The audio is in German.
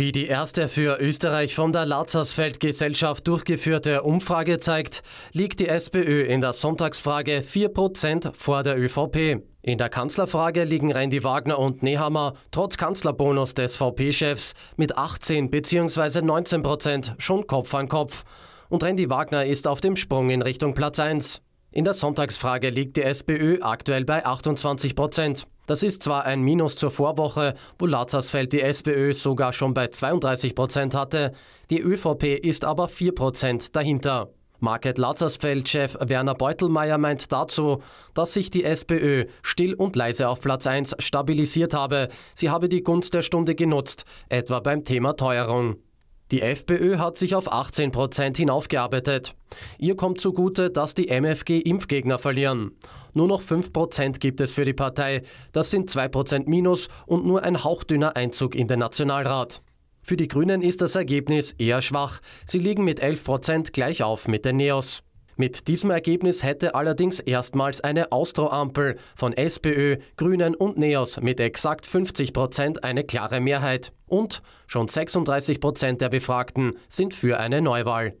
Wie die erste für Österreich von der Lazarsfeld Gesellschaft durchgeführte Umfrage zeigt, liegt die SPÖ in der Sonntagsfrage 4% vor der ÖVP. In der Kanzlerfrage liegen Randy Wagner und Nehammer trotz Kanzlerbonus des VP-Chefs mit 18 bzw. 19 schon Kopf an Kopf. Und Randy Wagner ist auf dem Sprung in Richtung Platz 1. In der Sonntagsfrage liegt die SPÖ aktuell bei 28 Prozent. Das ist zwar ein Minus zur Vorwoche, wo Lazarsfeld die SPÖ sogar schon bei 32 Prozent hatte, die ÖVP ist aber 4 Prozent dahinter. Market Lazarsfeld-Chef Werner Beutelmeier meint dazu, dass sich die SPÖ still und leise auf Platz 1 stabilisiert habe. Sie habe die Gunst der Stunde genutzt, etwa beim Thema Teuerung. Die FPÖ hat sich auf 18 Prozent hinaufgearbeitet. Ihr kommt zugute, dass die MFG Impfgegner verlieren. Nur noch 5 Prozent gibt es für die Partei. Das sind 2 Prozent Minus und nur ein hauchdünner Einzug in den Nationalrat. Für die Grünen ist das Ergebnis eher schwach. Sie liegen mit 11 Prozent gleich auf mit den Neos. Mit diesem Ergebnis hätte allerdings erstmals eine Austro-Ampel von SPÖ, Grünen und NEOS mit exakt 50 Prozent eine klare Mehrheit. Und schon 36 Prozent der Befragten sind für eine Neuwahl.